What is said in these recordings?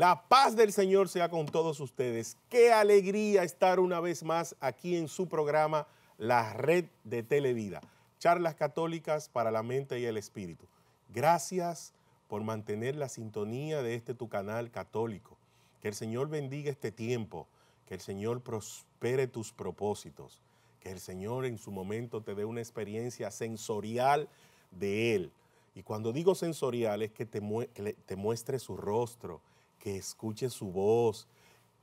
La paz del Señor sea con todos ustedes. Qué alegría estar una vez más aquí en su programa, la red de Televida. Charlas católicas para la mente y el espíritu. Gracias por mantener la sintonía de este tu canal católico. Que el Señor bendiga este tiempo. Que el Señor prospere tus propósitos. Que el Señor en su momento te dé una experiencia sensorial de Él. Y cuando digo sensorial es que te, te muestre su rostro, que escuche su voz,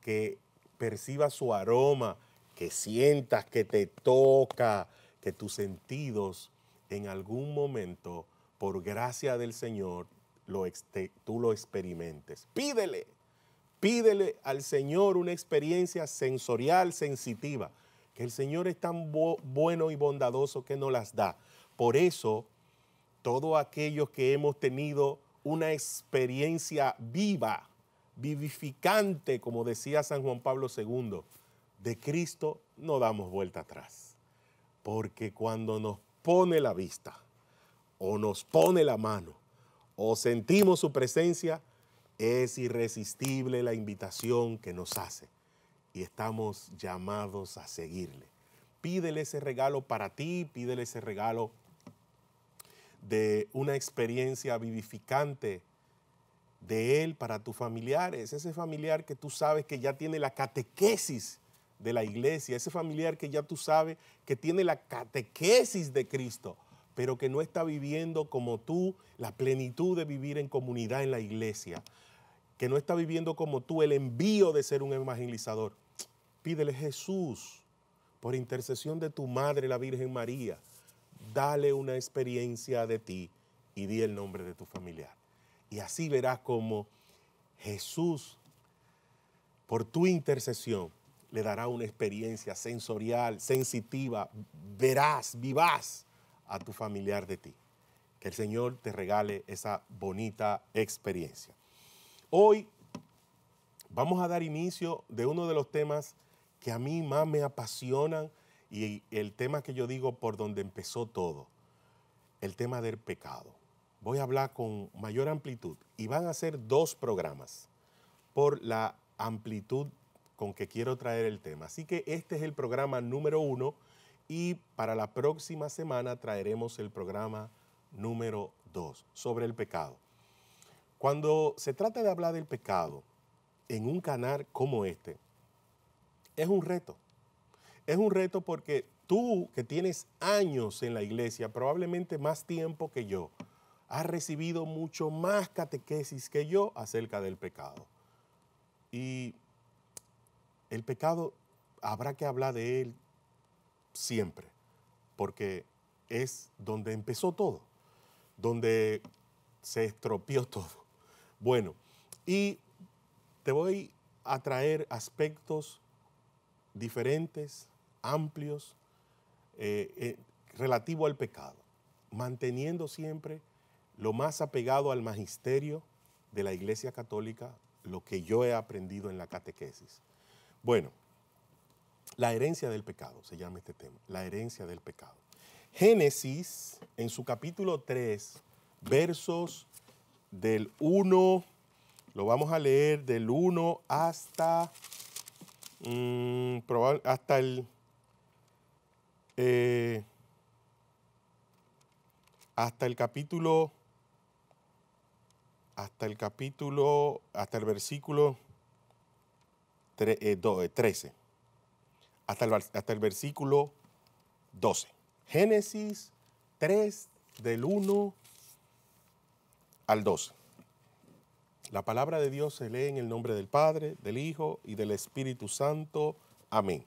que perciba su aroma, que sientas que te toca, que tus sentidos en algún momento, por gracia del Señor, lo este, tú lo experimentes. Pídele, pídele al Señor una experiencia sensorial, sensitiva, que el Señor es tan bueno y bondadoso que nos las da. Por eso, todos aquellos que hemos tenido una experiencia viva vivificante, como decía San Juan Pablo II, de Cristo no damos vuelta atrás. Porque cuando nos pone la vista, o nos pone la mano, o sentimos su presencia, es irresistible la invitación que nos hace. Y estamos llamados a seguirle. Pídele ese regalo para ti, pídele ese regalo de una experiencia vivificante de Él para tus familiares, ese familiar que tú sabes que ya tiene la catequesis de la iglesia, ese familiar que ya tú sabes que tiene la catequesis de Cristo, pero que no está viviendo como tú la plenitud de vivir en comunidad en la iglesia, que no está viviendo como tú el envío de ser un evangelizador. Pídele Jesús, por intercesión de tu Madre, la Virgen María, dale una experiencia de ti y di el nombre de tu familiar. Y así verás cómo Jesús, por tu intercesión, le dará una experiencia sensorial, sensitiva, verás, vivaz a tu familiar de ti. Que el Señor te regale esa bonita experiencia. Hoy vamos a dar inicio de uno de los temas que a mí más me apasionan y el tema que yo digo por donde empezó todo, el tema del pecado voy a hablar con mayor amplitud y van a ser dos programas por la amplitud con que quiero traer el tema. Así que este es el programa número uno y para la próxima semana traeremos el programa número dos sobre el pecado. Cuando se trata de hablar del pecado en un canal como este, es un reto. Es un reto porque tú que tienes años en la iglesia, probablemente más tiempo que yo, ha recibido mucho más catequesis que yo acerca del pecado. Y el pecado habrá que hablar de él siempre, porque es donde empezó todo, donde se estropeó todo. Bueno, y te voy a traer aspectos diferentes, amplios, eh, eh, relativo al pecado, manteniendo siempre lo más apegado al magisterio de la Iglesia Católica, lo que yo he aprendido en la catequesis. Bueno, la herencia del pecado se llama este tema, la herencia del pecado. Génesis, en su capítulo 3, versos del 1, lo vamos a leer del 1 hasta, mm, hasta el... Eh, hasta el capítulo hasta el capítulo, hasta el versículo 13, eh, eh, hasta el, hasta el versículo 12. Génesis 3 del 1 al 12. La palabra de Dios se lee en el nombre del Padre, del Hijo y del Espíritu Santo. Amén.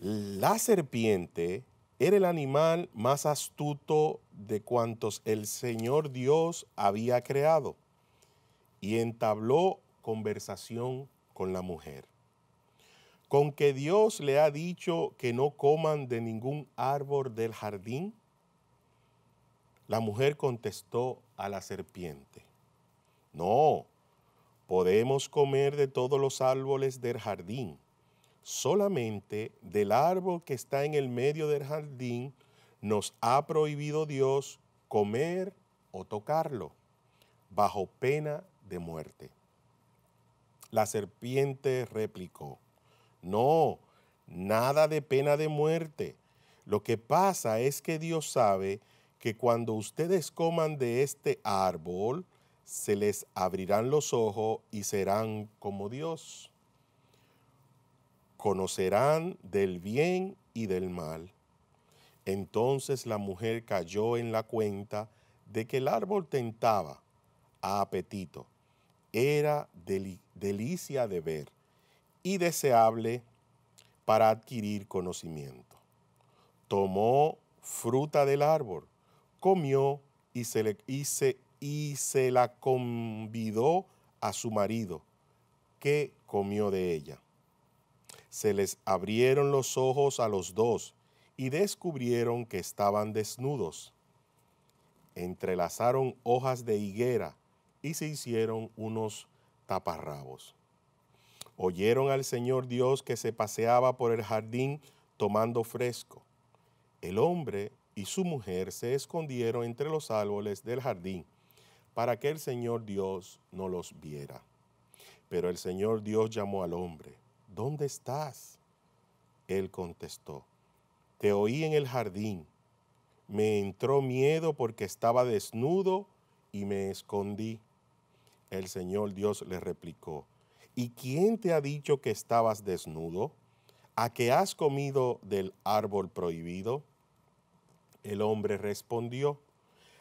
La serpiente era el animal más astuto de cuantos el Señor Dios había creado y entabló conversación con la mujer. Con que Dios le ha dicho que no coman de ningún árbol del jardín, la mujer contestó a la serpiente, no, podemos comer de todos los árboles del jardín, solamente del árbol que está en el medio del jardín nos ha prohibido Dios comer o tocarlo, bajo pena de muerte. La serpiente replicó, no, nada de pena de muerte. Lo que pasa es que Dios sabe que cuando ustedes coman de este árbol, se les abrirán los ojos y serán como Dios conocerán del bien y del mal. Entonces la mujer cayó en la cuenta de que el árbol tentaba a apetito, era delicia de ver y deseable para adquirir conocimiento. Tomó fruta del árbol, comió y se, y se la convidó a su marido, que comió de ella se les abrieron los ojos a los dos y descubrieron que estaban desnudos. Entrelazaron hojas de higuera y se hicieron unos taparrabos. Oyeron al Señor Dios que se paseaba por el jardín tomando fresco. El hombre y su mujer se escondieron entre los árboles del jardín para que el Señor Dios no los viera. Pero el Señor Dios llamó al hombre ¿dónde estás? Él contestó, te oí en el jardín. Me entró miedo porque estaba desnudo y me escondí. El Señor Dios le replicó, ¿y quién te ha dicho que estabas desnudo? ¿A qué has comido del árbol prohibido? El hombre respondió,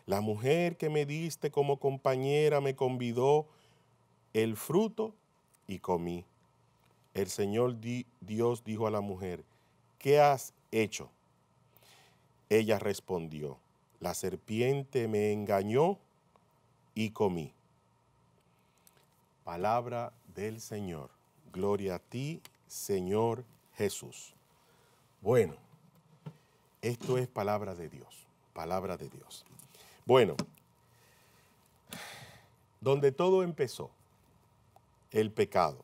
la mujer que me diste como compañera me convidó el fruto y comí el Señor Dios dijo a la mujer, ¿qué has hecho? Ella respondió, la serpiente me engañó y comí. Palabra del Señor. Gloria a ti, Señor Jesús. Bueno, esto es palabra de Dios, palabra de Dios. Bueno, donde todo empezó, el pecado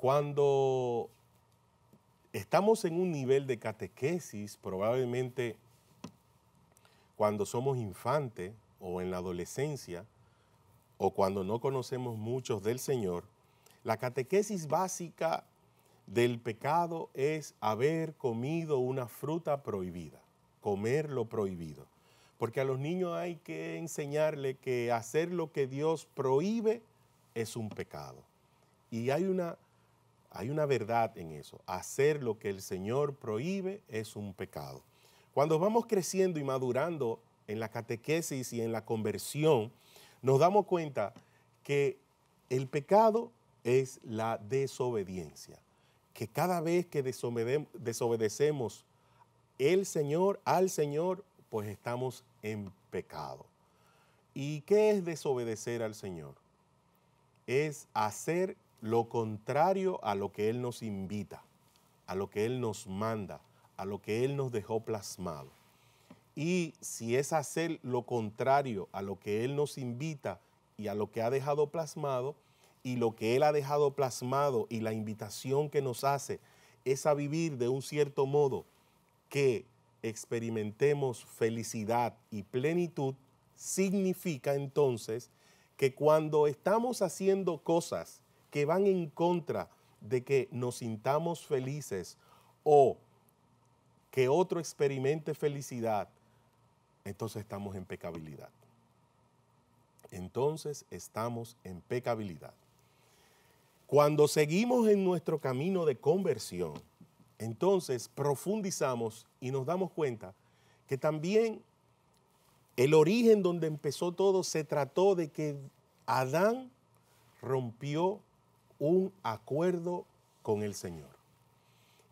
cuando estamos en un nivel de catequesis, probablemente cuando somos infantes o en la adolescencia, o cuando no conocemos muchos del Señor, la catequesis básica del pecado es haber comido una fruta prohibida, comer lo prohibido. Porque a los niños hay que enseñarle que hacer lo que Dios prohíbe es un pecado. Y hay una hay una verdad en eso. Hacer lo que el Señor prohíbe es un pecado. Cuando vamos creciendo y madurando en la catequesis y en la conversión, nos damos cuenta que el pecado es la desobediencia. Que cada vez que desobedecemos el Señor, al Señor, pues estamos en pecado. ¿Y qué es desobedecer al Señor? Es hacer lo contrario a lo que Él nos invita, a lo que Él nos manda, a lo que Él nos dejó plasmado. Y si es hacer lo contrario a lo que Él nos invita y a lo que ha dejado plasmado, y lo que Él ha dejado plasmado y la invitación que nos hace es a vivir de un cierto modo que experimentemos felicidad y plenitud, significa entonces que cuando estamos haciendo cosas que van en contra de que nos sintamos felices o que otro experimente felicidad, entonces estamos en pecabilidad. Entonces estamos en pecabilidad. Cuando seguimos en nuestro camino de conversión, entonces profundizamos y nos damos cuenta que también el origen donde empezó todo se trató de que Adán rompió un acuerdo con el Señor.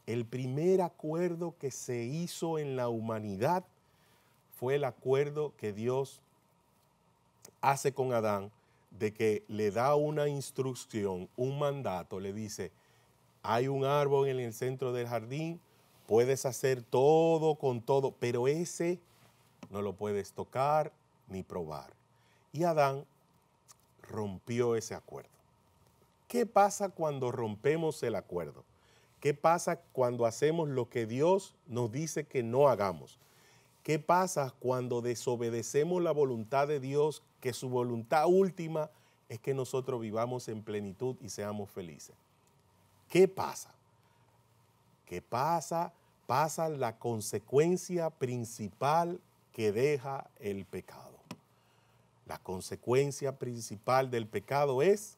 El primer acuerdo que se hizo en la humanidad fue el acuerdo que Dios hace con Adán de que le da una instrucción, un mandato, le dice, hay un árbol en el centro del jardín, puedes hacer todo con todo, pero ese no lo puedes tocar ni probar. Y Adán rompió ese acuerdo. ¿Qué pasa cuando rompemos el acuerdo? ¿Qué pasa cuando hacemos lo que Dios nos dice que no hagamos? ¿Qué pasa cuando desobedecemos la voluntad de Dios, que su voluntad última es que nosotros vivamos en plenitud y seamos felices? ¿Qué pasa? ¿Qué pasa? Pasa la consecuencia principal que deja el pecado. La consecuencia principal del pecado es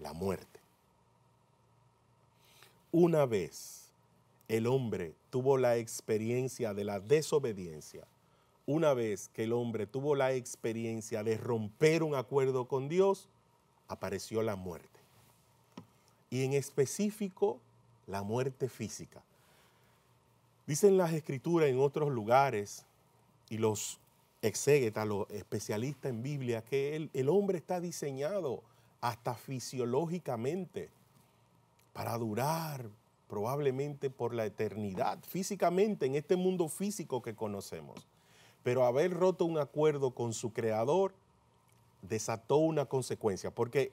la muerte. Una vez el hombre tuvo la experiencia de la desobediencia, una vez que el hombre tuvo la experiencia de romper un acuerdo con Dios, apareció la muerte. Y en específico, la muerte física. Dicen las escrituras en otros lugares y los exégetas, los especialistas en Biblia, que el, el hombre está diseñado hasta fisiológicamente, para durar probablemente por la eternidad, físicamente, en este mundo físico que conocemos. Pero haber roto un acuerdo con su creador desató una consecuencia, porque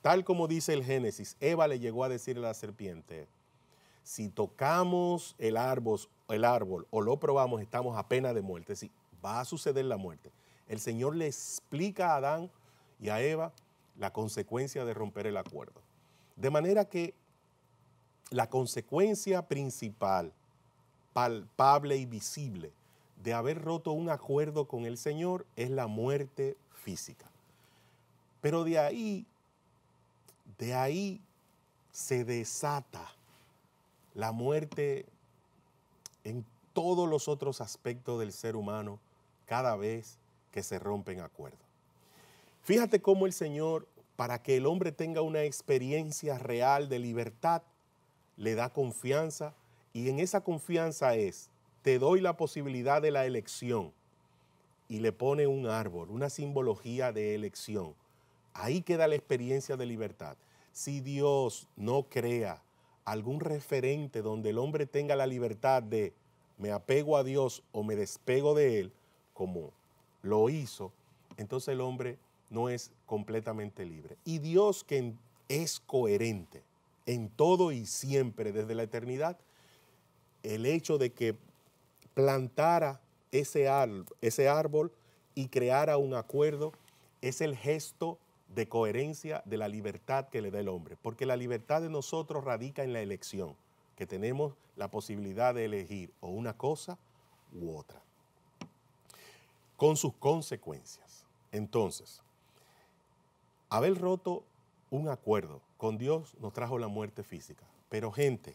tal como dice el Génesis, Eva le llegó a decir a la serpiente, si tocamos el árbol, el árbol o lo probamos, estamos a pena de muerte, si va a suceder la muerte. El Señor le explica a Adán y a Eva la consecuencia de romper el acuerdo. De manera que la consecuencia principal, palpable y visible, de haber roto un acuerdo con el Señor es la muerte física. Pero de ahí, de ahí se desata la muerte en todos los otros aspectos del ser humano cada vez que se rompen acuerdos. Fíjate cómo el Señor, para que el hombre tenga una experiencia real de libertad, le da confianza y en esa confianza es, te doy la posibilidad de la elección y le pone un árbol, una simbología de elección. Ahí queda la experiencia de libertad. Si Dios no crea algún referente donde el hombre tenga la libertad de me apego a Dios o me despego de Él, como lo hizo, entonces el hombre no es completamente libre. Y Dios que es coherente en todo y siempre desde la eternidad, el hecho de que plantara ese, ese árbol y creara un acuerdo es el gesto de coherencia de la libertad que le da el hombre, porque la libertad de nosotros radica en la elección, que tenemos la posibilidad de elegir o una cosa u otra, con sus consecuencias. Entonces, Haber roto un acuerdo con Dios nos trajo la muerte física. Pero gente,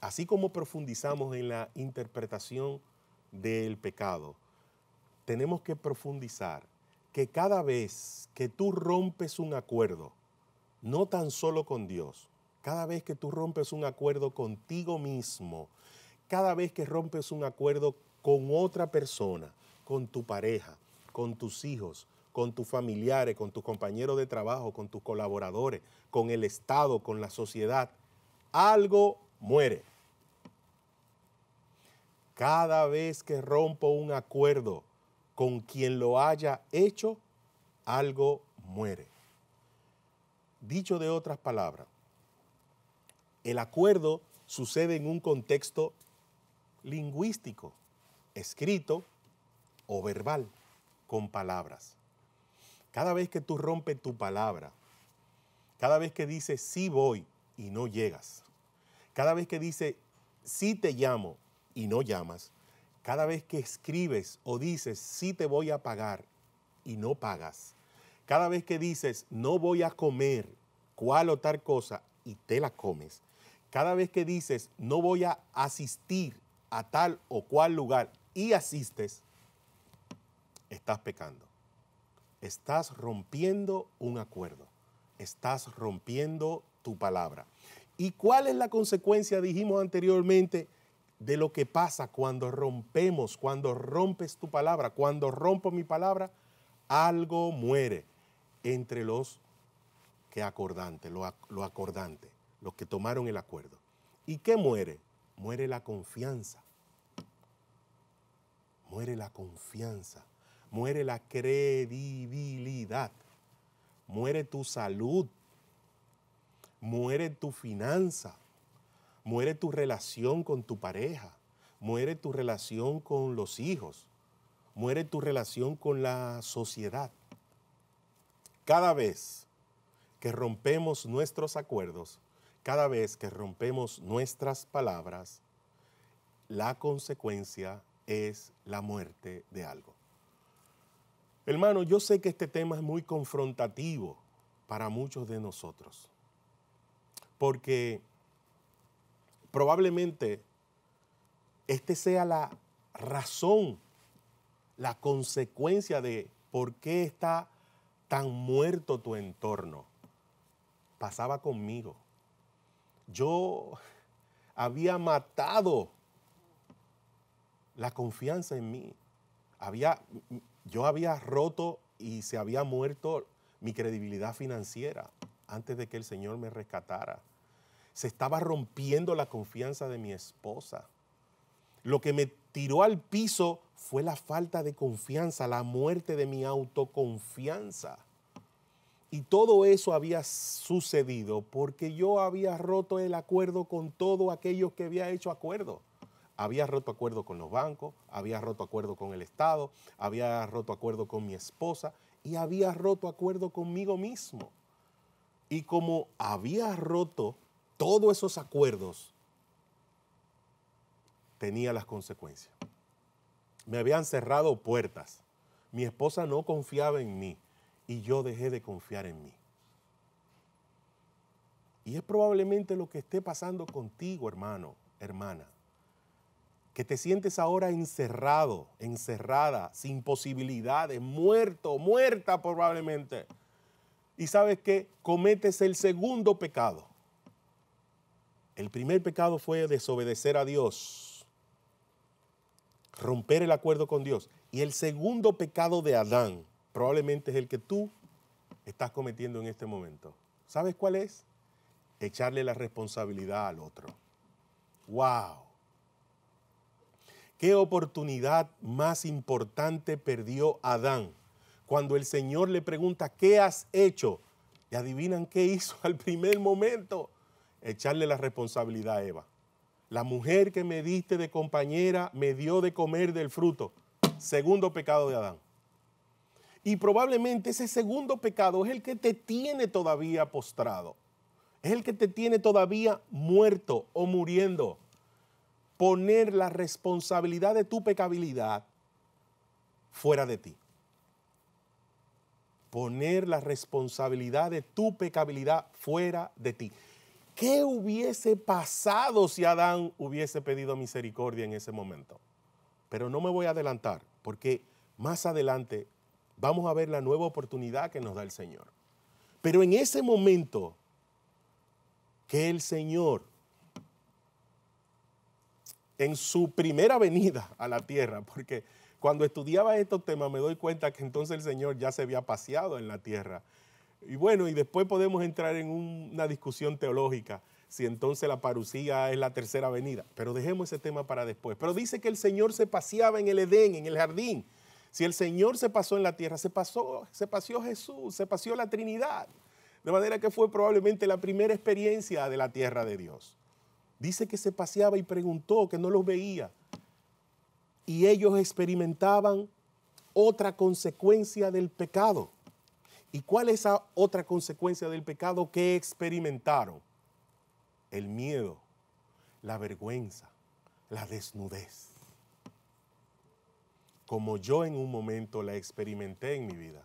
así como profundizamos en la interpretación del pecado, tenemos que profundizar que cada vez que tú rompes un acuerdo, no tan solo con Dios, cada vez que tú rompes un acuerdo contigo mismo, cada vez que rompes un acuerdo con otra persona, con tu pareja, con tus hijos, con tus familiares, con tus compañeros de trabajo, con tus colaboradores, con el Estado, con la sociedad, algo muere. Cada vez que rompo un acuerdo con quien lo haya hecho, algo muere. Dicho de otras palabras, el acuerdo sucede en un contexto lingüístico, escrito o verbal, con palabras. Cada vez que tú rompes tu palabra, cada vez que dices sí voy y no llegas, cada vez que dices sí te llamo y no llamas, cada vez que escribes o dices sí te voy a pagar y no pagas, cada vez que dices no voy a comer cual o tal cosa y te la comes, cada vez que dices no voy a asistir a tal o cual lugar y asistes, estás pecando estás rompiendo un acuerdo, estás rompiendo tu palabra. ¿Y cuál es la consecuencia, dijimos anteriormente, de lo que pasa cuando rompemos, cuando rompes tu palabra, cuando rompo mi palabra? Algo muere entre los que acordante, lo, lo acordante, los que tomaron el acuerdo. ¿Y qué muere? Muere la confianza. Muere la confianza muere la credibilidad, muere tu salud, muere tu finanza, muere tu relación con tu pareja, muere tu relación con los hijos, muere tu relación con la sociedad. Cada vez que rompemos nuestros acuerdos, cada vez que rompemos nuestras palabras, la consecuencia es la muerte de algo. Hermano, yo sé que este tema es muy confrontativo para muchos de nosotros, porque probablemente este sea la razón, la consecuencia de por qué está tan muerto tu entorno. Pasaba conmigo. Yo había matado la confianza en mí. Había, yo había roto y se había muerto mi credibilidad financiera antes de que el Señor me rescatara. Se estaba rompiendo la confianza de mi esposa. Lo que me tiró al piso fue la falta de confianza, la muerte de mi autoconfianza. Y todo eso había sucedido porque yo había roto el acuerdo con todos aquellos que había hecho acuerdo había roto acuerdo con los bancos, había roto acuerdo con el Estado, había roto acuerdo con mi esposa y había roto acuerdo conmigo mismo. Y como había roto todos esos acuerdos, tenía las consecuencias. Me habían cerrado puertas. Mi esposa no confiaba en mí y yo dejé de confiar en mí. Y es probablemente lo que esté pasando contigo, hermano, hermana que te sientes ahora encerrado, encerrada, sin posibilidades, muerto, muerta probablemente. Y sabes que cometes el segundo pecado. El primer pecado fue desobedecer a Dios, romper el acuerdo con Dios. Y el segundo pecado de Adán probablemente es el que tú estás cometiendo en este momento. ¿Sabes cuál es? Echarle la responsabilidad al otro. ¡Wow! ¿Qué oportunidad más importante perdió Adán? Cuando el Señor le pregunta, ¿qué has hecho? Y adivinan qué hizo al primer momento. Echarle la responsabilidad a Eva. La mujer que me diste de compañera me dio de comer del fruto. Segundo pecado de Adán. Y probablemente ese segundo pecado es el que te tiene todavía postrado. Es el que te tiene todavía muerto o muriendo poner la responsabilidad de tu pecabilidad fuera de ti. Poner la responsabilidad de tu pecabilidad fuera de ti. ¿Qué hubiese pasado si Adán hubiese pedido misericordia en ese momento? Pero no me voy a adelantar, porque más adelante vamos a ver la nueva oportunidad que nos da el Señor. Pero en ese momento que el Señor en su primera venida a la tierra, porque cuando estudiaba estos temas me doy cuenta que entonces el Señor ya se había paseado en la tierra. Y bueno, y después podemos entrar en una discusión teológica, si entonces la parucía es la tercera venida, pero dejemos ese tema para después. Pero dice que el Señor se paseaba en el Edén, en el jardín. Si el Señor se pasó en la tierra, se pasó, se paseó Jesús, se paseó la Trinidad. De manera que fue probablemente la primera experiencia de la tierra de Dios. Dice que se paseaba y preguntó, que no los veía. Y ellos experimentaban otra consecuencia del pecado. ¿Y cuál es esa otra consecuencia del pecado que experimentaron? El miedo, la vergüenza, la desnudez. Como yo en un momento la experimenté en mi vida.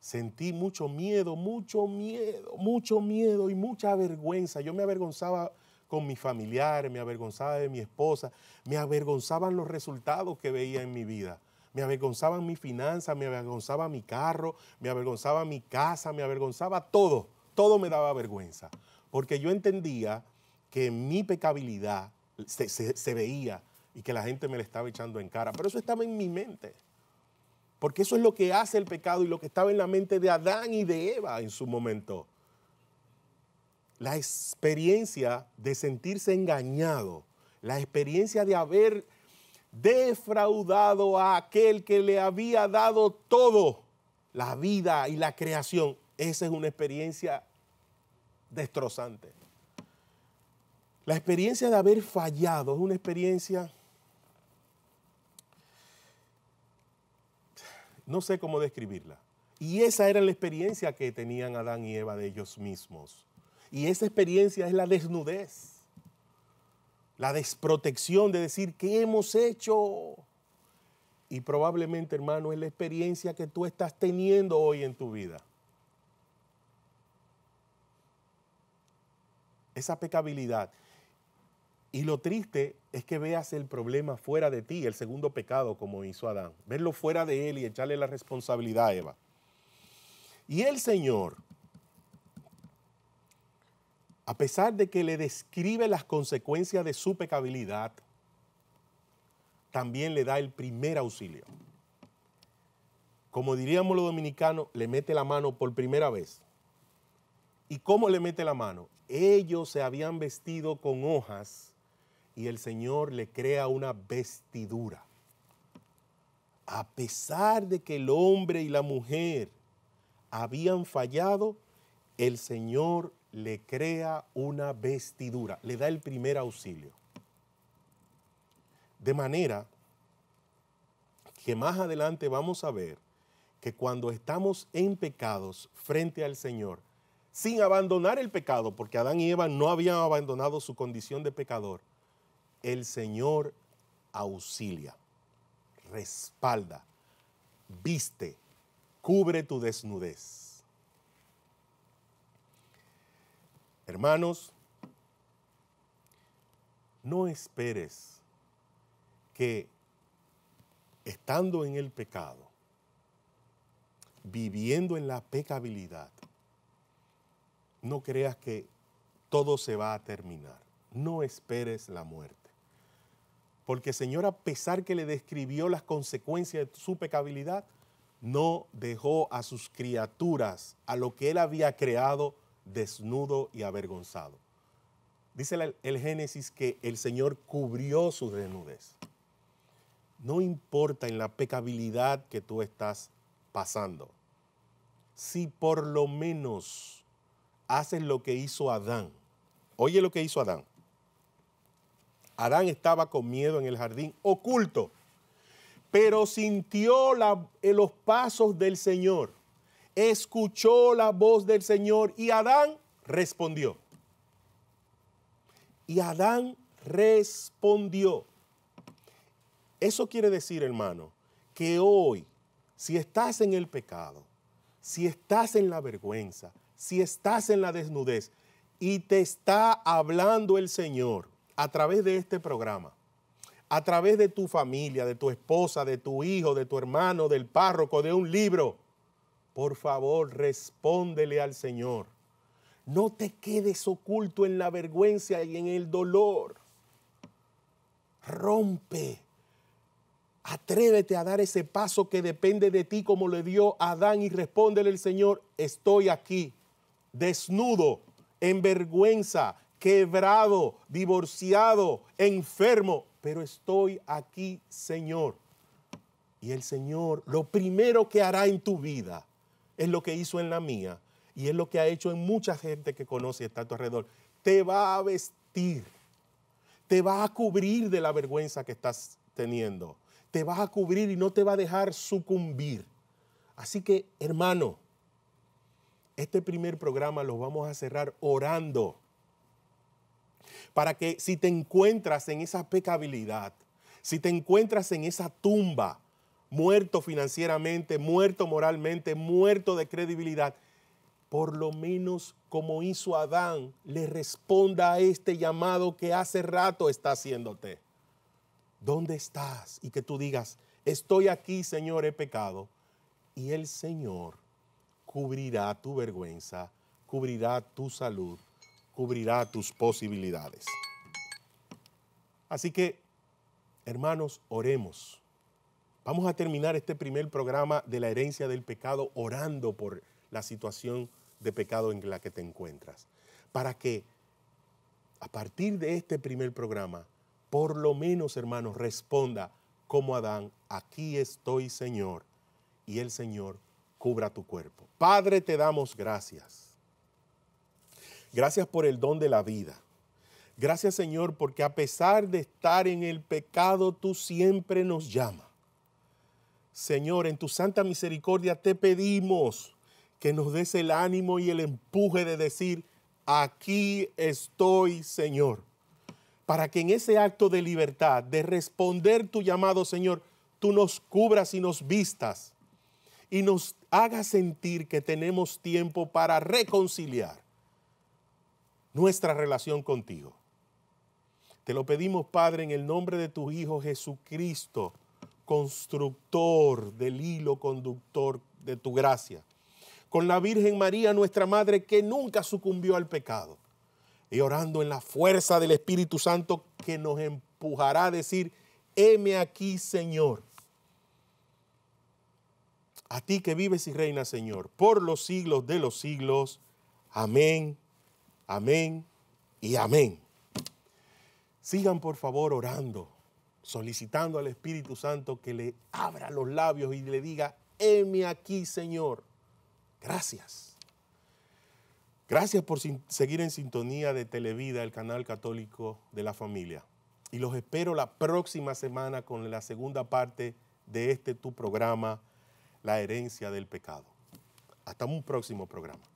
Sentí mucho miedo, mucho miedo, mucho miedo y mucha vergüenza. Yo me avergonzaba con mis familiares, me avergonzaba de mi esposa, me avergonzaban los resultados que veía en mi vida. Me avergonzaban mis finanzas, me avergonzaba mi carro, me avergonzaba mi casa, me avergonzaba todo. Todo me daba vergüenza. Porque yo entendía que mi pecabilidad se, se veía y que la gente me la estaba echando en cara. Pero eso estaba en mi mente. Porque eso es lo que hace el pecado y lo que estaba en la mente de Adán y de Eva en su momento la experiencia de sentirse engañado, la experiencia de haber defraudado a aquel que le había dado todo, la vida y la creación, esa es una experiencia destrozante. La experiencia de haber fallado es una experiencia, no sé cómo describirla. Y esa era la experiencia que tenían Adán y Eva de ellos mismos. Y esa experiencia es la desnudez, la desprotección de decir, ¿qué hemos hecho? Y probablemente, hermano, es la experiencia que tú estás teniendo hoy en tu vida. Esa pecabilidad. Y lo triste es que veas el problema fuera de ti, el segundo pecado como hizo Adán. Verlo fuera de él y echarle la responsabilidad a Eva. Y el Señor, a pesar de que le describe las consecuencias de su pecabilidad, también le da el primer auxilio. Como diríamos los dominicanos, le mete la mano por primera vez. ¿Y cómo le mete la mano? Ellos se habían vestido con hojas y el Señor le crea una vestidura. A pesar de que el hombre y la mujer habían fallado, el Señor le crea una vestidura, le da el primer auxilio. De manera que más adelante vamos a ver que cuando estamos en pecados frente al Señor, sin abandonar el pecado, porque Adán y Eva no habían abandonado su condición de pecador, el Señor auxilia, respalda, viste, cubre tu desnudez. Hermanos, no esperes que estando en el pecado, viviendo en la pecabilidad, no creas que todo se va a terminar. No esperes la muerte. Porque Señor, a pesar que le describió las consecuencias de su pecabilidad, no dejó a sus criaturas, a lo que Él había creado, desnudo y avergonzado. Dice el, Génesis que el Señor cubrió su desnudez. No importa en la pecabilidad que tú estás pasando, si por lo menos haces lo que hizo Adán. Oye lo que hizo Adán. Adán estaba con miedo en el jardín oculto, pero sintió la, los pasos del Señor escuchó la voz del Señor y Adán respondió. Y Adán respondió. Eso quiere decir, hermano, que hoy, si estás en el pecado, si estás en la vergüenza, si estás en la desnudez y te está hablando el Señor a través de este programa, a través de tu familia, de tu esposa, de tu hijo, de tu hermano, del párroco, de un libro, por favor, respóndele al Señor. No te quedes oculto en la vergüenza y en el dolor. Rompe. Atrévete a dar ese paso que depende de ti como le dio Adán y respóndele el Señor, estoy aquí, desnudo, en vergüenza, quebrado, divorciado, enfermo, pero estoy aquí, Señor. Y el Señor, lo primero que hará en tu vida es lo que hizo en la mía y es lo que ha hecho en mucha gente que conoce y está a tu alrededor. Te va a vestir, te va a cubrir de la vergüenza que estás teniendo, te va a cubrir y no te va a dejar sucumbir. Así que, hermano, este primer programa lo vamos a cerrar orando para que si te encuentras en esa pecabilidad, si te encuentras en esa tumba, muerto financieramente, muerto moralmente, muerto de credibilidad, por lo menos como hizo Adán, le responda a este llamado que hace rato está haciéndote. ¿Dónde estás? Y que tú digas, estoy aquí, Señor, he pecado. Y el Señor cubrirá tu vergüenza, cubrirá tu salud, cubrirá tus posibilidades. Así que, hermanos, oremos Vamos a terminar este primer programa de la herencia del pecado orando por la situación de pecado en la que te encuentras. Para que a partir de este primer programa, por lo menos, hermanos, responda como Adán, aquí estoy, Señor, y el Señor cubra tu cuerpo. Padre, te damos gracias. Gracias por el don de la vida. Gracias, Señor, porque a pesar de estar en el pecado, tú siempre nos llamas. Señor, en tu santa misericordia te pedimos que nos des el ánimo y el empuje de decir, aquí estoy, Señor. Para que en ese acto de libertad, de responder tu llamado, Señor, tú nos cubras y nos vistas y nos hagas sentir que tenemos tiempo para reconciliar nuestra relación contigo. Te lo pedimos, Padre, en el nombre de tu Hijo Jesucristo constructor del hilo conductor de tu gracia. Con la Virgen María, nuestra Madre, que nunca sucumbió al pecado. Y orando en la fuerza del Espíritu Santo que nos empujará a decir, heme aquí, Señor. A ti que vives y reinas, Señor, por los siglos de los siglos. Amén, amén y amén. Sigan por favor orando solicitando al Espíritu Santo que le abra los labios y le diga, heme aquí, Señor. Gracias. Gracias por seguir en sintonía de Televida, el canal católico de la familia. Y los espero la próxima semana con la segunda parte de este tu programa, La herencia del pecado. Hasta un próximo programa.